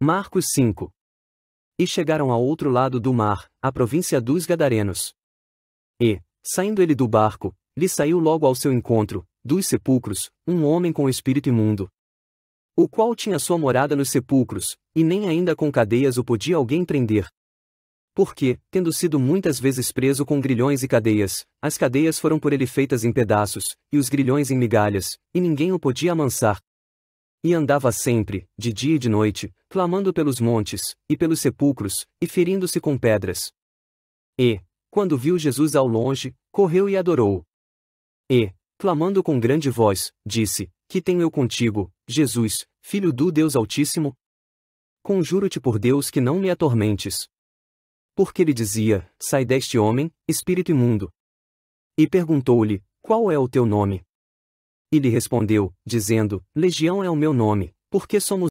Marcos 5. E chegaram ao outro lado do mar, à província dos Gadarenos. E, saindo ele do barco, lhe saiu logo ao seu encontro, dos sepulcros, um homem com espírito imundo. O qual tinha sua morada nos sepulcros, e nem ainda com cadeias o podia alguém prender. Porque, tendo sido muitas vezes preso com grilhões e cadeias, as cadeias foram por ele feitas em pedaços, e os grilhões em migalhas, e ninguém o podia amansar. E andava sempre, de dia e de noite, clamando pelos montes, e pelos sepulcros, e ferindo-se com pedras. E, quando viu Jesus ao longe, correu e adorou. E, clamando com grande voz, disse: Que tenho eu contigo, Jesus, filho do Deus Altíssimo? Conjuro-te por Deus que não me atormentes. Porque ele dizia: Sai deste homem, espírito imundo. E perguntou-lhe: Qual é o teu nome? E lhe respondeu, dizendo: Legião é o meu nome, porque somos